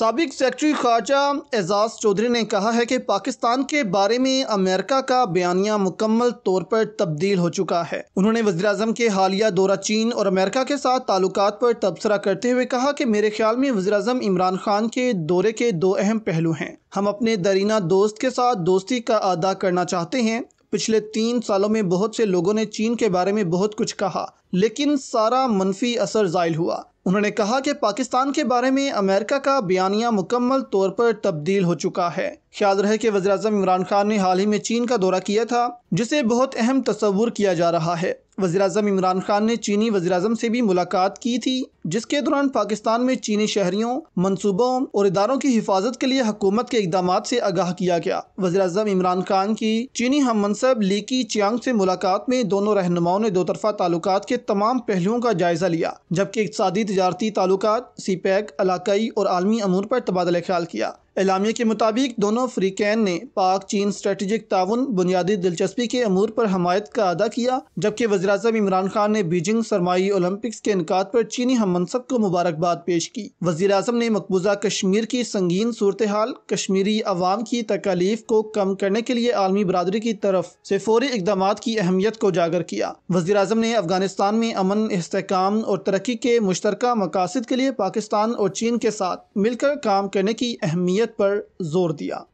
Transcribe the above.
सबक सेक्रेटरी खारजा एजाज चौधरी ने कहा है कि पाकिस्तान के बारे में अमेरिका का बयानिया मुकम्मल तौर पर तब्दील हो चुका है उन्होंने वजी अजम के हालिया दौरा चीन और अमेरिका के साथ ताल्लुक पर तबसरा करते हुए कहा कि मेरे ख्याल में वजी अजम इमरान खान के दौरे के दो अहम पहलू हैं हम अपने दरीना दोस्त के साथ दोस्ती का अदा करना चाहते हैं पिछले तीन सालों में बहुत से लोगों ने चीन के बारे में बहुत कुछ कहा लेकिन सारा मनफी असर जायल हुआ उन्होंने कहा कि पाकिस्तान के बारे में अमेरिका का बयानिया मुकम्मल तौर पर तब्दील हो चुका है ख्याल रहे कि वजी अजम इमरान खान ने हाल ही में चीन का दौरा किया था जिसे बहुत अहम तस्वुर किया जा रहा है वजी अजम इमरान खान ने चीनी वजी अजम से भी मुलाकात की थी जिसके दौरान पाकिस्तान में चीनी शहरियों मनसूबों और इदारों की हिफाजत के लिए हकूमत के इकदाम से आगाह किया गया वजी अजम इमरान खान की चीनी हम मनसब लीकी चियांग से मुलाकात में दोनों रहनुमाओं ने दो तरफा ताल्लुक के तमाम पहलुओं का जायजा लिया जबकि इकतदी तजारती ताल्लुक सी पैक इलाकई और आलमी अमूर पर तबादला ख्याल किया एलामिया के मुताबिक दोनों फ्रीकैन ने पाक चीन स्ट्रेटेजिक ताउन बुनियादी दिलचस्पी के अमूर पर हमायत का अदा किया जबकि अजम इमरान खान ने बीजिंग सरमाई ओलंपिक्स के इनका पर चीनी हम मनसब को मुबारकबाद पेश की वजी अजम ने मकबूजा कश्मीर की संगीन सूरत हाल कश्मीरी अवाम की तकालीफ को कम करने के लिए आलमी बरदरी की तरफ से फौरी इकदाम की अहमियत को उजागर किया वजी अजम ने अफगानिस्तान में अमन इसकाम और तरक्की के मुश्तरक मकासद के लिए पाकिस्तान और चीन के साथ मिलकर काम करने की अहमियत अहमियत पर जोर दिया